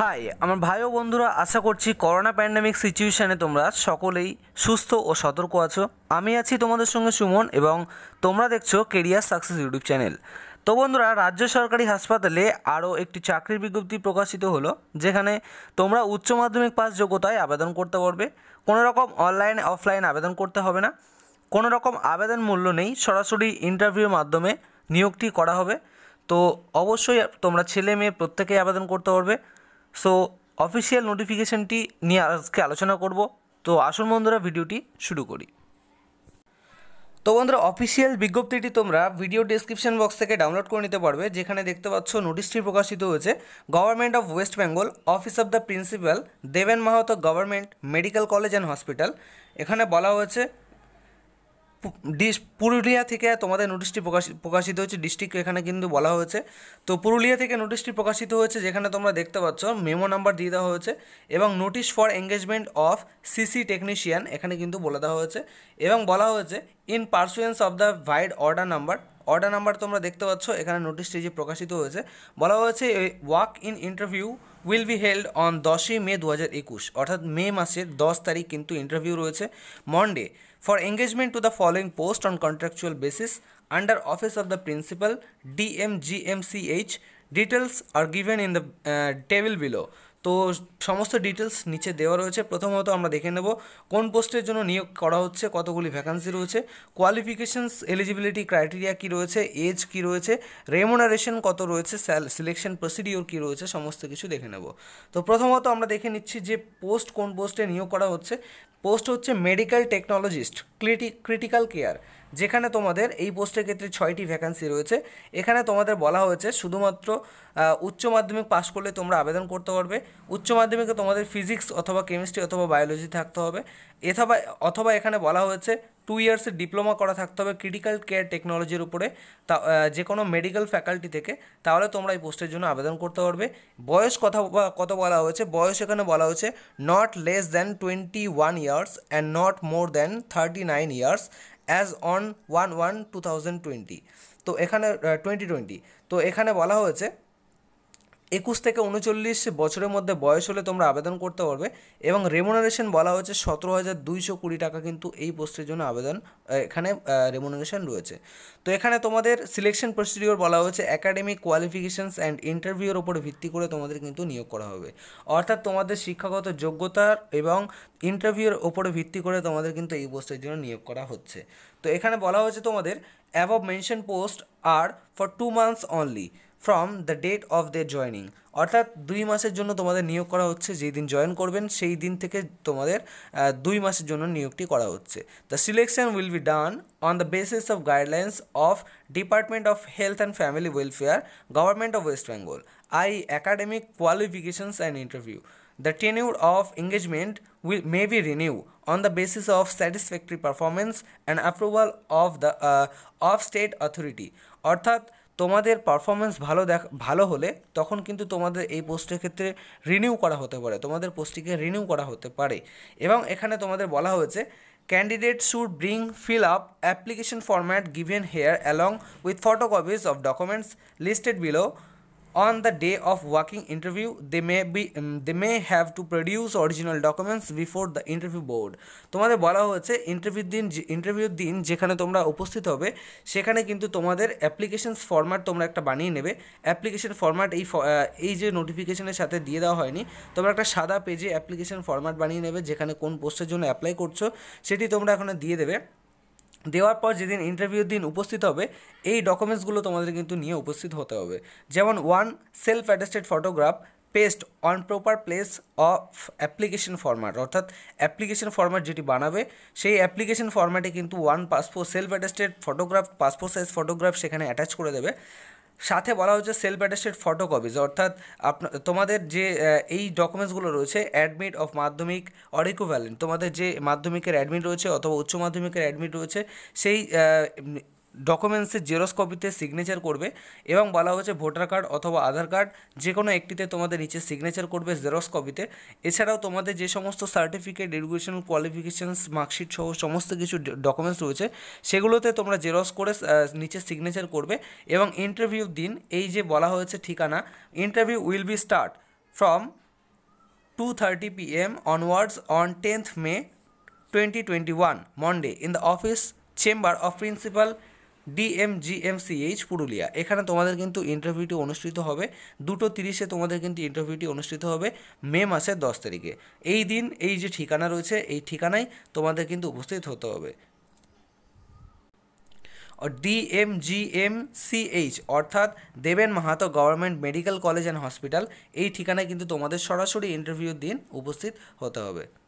high আমার ভাই ও বন্ধুরা আশা করছি করোনা প্যান্ডামিক সিচুয়েশানে তোমরা সকলেই সুস্থ ও সতর্ক আছো আমি আছি তোমাদের সঙ্গে সুমন এবং তোমরা দেখছো কেরিয়ার সাকসেস ইউটিউব চ্যানেল তো বন্ধুরা রাজ্য সরকারি হাসপাতালে আরও একটি চাকরির বিজ্ঞপ্তি প্রকাশিত হলো যেখানে তোমরা উচ্চ মাধ্যমিক পাস যোগ্যতায় আবেদন করতে পারবে কোনো রকম অনলাইন অফলাইন আবেদন করতে হবে না কোনো রকম আবেদন মূল্য নেই সরাসরি ইন্টারভিউর মাধ্যমে নিয়োগটি করা হবে তো অবশ্যই তোমরা ছেলে মেয়ে প্রত্যেকেই আবেদন করতে পারবে সো অফিসিয়াল নোটিফিকেশানটি নিয়ে আজকে আলোচনা করব তো আসল বন্ধুরা ভিডিওটি শুরু করি তো বন্ধুরা অফিসিয়াল বিজ্ঞপ্তিটি তোমরা ভিডিও ডিসক্রিপশন বক্স থেকে ডাউনলোড করে নিতে পারবে যেখানে দেখতে পাচ্ছ নোটিশটি প্রকাশিত হয়েছে government of West Bengal office of the principal Deben Mahato government medical college and hospital এখানে বলা হয়েছে ডিস পুরুলিয়া থেকে তোমাদের নোটিশটি প্রকাশিত প্রকাশিত হয়েছে ডিস্ট্রিক্ট এখানে কিন্তু বলা হয়েছে তো পুরুলিয়া থেকে নোটিশটি প্রকাশিত হয়েছে যেখানে তোমরা দেখতে পাচ্ছ মেমো নাম্বার দিয়ে দেওয়া হয়েছে এবং notice for engagement of CC technician এখানে কিন্তু বলে দেওয়া হয়েছে এবং বলা হয়েছে in pursuance of the vide order number order number তোমরা দেখতে পাচ্ছ এখানে নোটিশটি যে প্রকাশিত হয়েছে বলা হয়েছে walk in interview will be held on দশই মে দু হাজার একুশ অর্থাৎ মে মাসের দশ তারিখ কিন্তু ইন্টারভিউ রয়েছে Monday for engagement to the following post on contractual basis under office of the principal DMGMCH details are given in the uh, table below তো সমস্ত ডিটেলস নিচে দেওয়া রয়েছে প্রথমত আমরা দেখে নেব কোন পোস্টের জন্য নিয়োগ করা হচ্ছে কতগুলি ভ্যাকান্সি রয়েছে কোয়ালিফিকেশানস এলিজিবিলিটি ক্রাইটেরিয়া কী রয়েছে এজ কী রয়েছে রেমোনারেশন কত রয়েছে সিলেকশন প্রসিডিওর কী রয়েছে সমস্ত কিছু দেখে নেব তো প্রথমত আমরা দেখে নিচ্ছি যে পোস্ট কোন পোস্টে নিয়োগ করা হচ্ছে পোস্ট হচ্ছে মেডিকেল টেকনোলজিস্ট ক্রিটিক্যাল কেয়ার যেখানে তোমাদের এই পোস্টের ক্ষেত্রে ছয়টি ভ্যাকান্সি রয়েছে এখানে তোমাদের বলা হয়েছে শুধুমাত্র উচ্চ মাধ্যমিক পাশ করলে তোমরা আবেদন করতে পারবে উচ্চ মাধ্যমিকে তোমাদের ফিজিক্স অথবা কেমিস্ট্রি অথবা বায়োলজি থাকতে হবে এথবা অথবা এখানে বলা হয়েছে টু ইয়ার্সের ডিপ্লোমা করা থাকতে হবে ক্রিটিক্যাল কেয়ার টেকনোলজির উপরে তা যে কোনো মেডিকেল ফ্যাকাল্টি থেকে তাহলে তোমরা এই পোস্টের জন্য আবেদন করতে পারবে বয়স কথা কত বলা হয়েছে বয়স এখানে বলা হয়েছে not less than twenty one years and not more than thirty nine years as on one one two thousand twenty তো এখানে টোয়েন্টি টোয়েন্টি তো এখানে বলা হয়েছে একুশ থেকে উনচল্লিশ বছরের মধ্যে বয়স হলে তোমরা আবেদন করতে পারবে এবং রেমুনারেশন বলা হয়েছে সতেরো হাজার দুইশো কুড়ি টাকা কিন্তু এই পোস্টের জন্য আবেদন এখানে রেমুনারেশন রয়েছে তো এখানে তোমাদের সিলেকশন প্রসিডিওর বলা হয়েছে একাডেমিক কোয়ালিফিকেশানস অ্যান্ড ইন্টারভিউর ওপর ভিত্তি করে তোমাদের কিন্তু নিয়োগ করা হবে অর্থাৎ তোমাদের শিক্ষাগত যোগ্যতার এবং ইন্টারভিউর ওপরে ভিত্তি করে তোমাদের কিন্তু এই পোস্টের জন্য নিয়োগ করা হচ্ছে তো এখানে বলা হয়েছে তোমাদের above mention post are for two months only from the date of the joining অর্থাৎ দুই মাসের জন্য তোমাদের নিয়োগ করা হচ্ছে যেই দিন জয়েন করবেন সেই দিন থেকে তোমাদের দুই মাসের জন্য নিয়োগটি করা হচ্ছে the selection will be done on the basis of guidelines of department of health and family welfare government of West Bengal I academic qualifications and interview the tenure of engagement will may be renew on the basis of satisfactory performance and approval of the of state authority অর্থাৎ তোমাদের performance ভালো দেখ ভালো হলে তখন কিন্তু তোমাদের এই পোস্টের ক্ষেত্রে রিনিউ করা হতে পারে তোমাদের পোস্টটিকে রিনিউ করা হতে পারে এবং এখানে তোমাদের বলা হয়েছে candidate should bring fill up application format given here along with photocopies of documents listed below on the day of working interview they may be um, they may have to produce original documents before the interview board তোমাদের বলা হয়েছে interview দিন ইন্টারভিউর দিন যেখানে তোমরা উপস্থিত হবে সেখানে কিন্তু তোমাদের অ্যাপ্লিকেশনস ফরম্যাট তোমরা একটা বানিয়ে নেবে অ্যাপ্লিকেশন ফরম্যাট এই এই যে নোটিফিকেশনের সাথে দিয়ে দেওয়া হয়নি তোমরা একটা সাদা পেজে অ্যাপ্লিকেশন ফরম্যাট বানিয়ে নেবে যেখানে কোন পোস্টের জন্য অ্যাপ্লাই করছো সেটি তোমরা এখানে দিয়ে দেবে দেওয়ার পর যেদিন ইন্টারভিউর দিন উপস্থিত হবে এই ডকুমেন্টসগুলো তোমাদের কিন্তু নিয়ে উপস্থিত হতে হবে যেমন one self attested photograph paste on proper place of application format অর্থাৎ অ্যাপ্লিকেশন ফরম্যাট যেটি বানাবে সেই অ্যাপ্লিকেশন ফরম্যাটে কিন্তু one passport self attested photograph passport size photograph সেখানে অ্যাটাচ করে দেবে সাথে বলা হচ্ছে সেলফ অ্যাটেস্টেড ফটোকপিজ অর্থাৎ আপনার তোমাদের যে এই ডকুমেন্টসগুলো রয়েছে admit of Madhyamik or equivalent তোমাদের যে মাধ্যমিকের অ্যাডমিট রয়েছে অথবা উচ্চ মাধ্যমিকের অ্যাডমিট রয়েছে সেই ডকুমেন্টসের জেরক্স কপিতে সিগনেচার করবে এবং বলা হয়েছে ভোটার কার্ড অথবা আধার কার্ড যে কোনো একটিতে তোমাদের নিচে সিগনেচার করবে জেরক্স কপিতে এছাড়াও তোমাদের যে সমস্ত সার্টিফিকেট এডুকেশনাল কোয়ালিফিকেশানস মার্কশিট সহ সমস্ত কিছু ডকুমেন্টস রয়েছে সেগুলোতে তোমরা জেরক্স করে নিচে সিগনেচার করবে এবং ইন্টারভিউ দিন এই যে বলা হয়েছে ঠিকানা interview will be start from two thirty P M onwards on tenth May twenty twenty one Monday in the office chamber of principal DMGMCH Purulia এখানে তোমাদের কিন্তু ইন্টারভিউটি অনুষ্ঠিত হবে দুটো তিরিশে তোমাদের কিন্তু ইন্টারভিউটি অনুষ্ঠিত হবে মে মাসের দশ তারিখে এই দিন এই যে ঠিকানা রয়েছে এই ঠিকানায় তোমাদের কিন্তু উপস্থিত হতে হবে D M G M C H অর্থাৎ Deben Mahato government medical college and hospital এই ঠিকানায় কিন্তু তোমাদের সরাসরি ইন্টারভিউর দিন উপস্থিত হতে হবে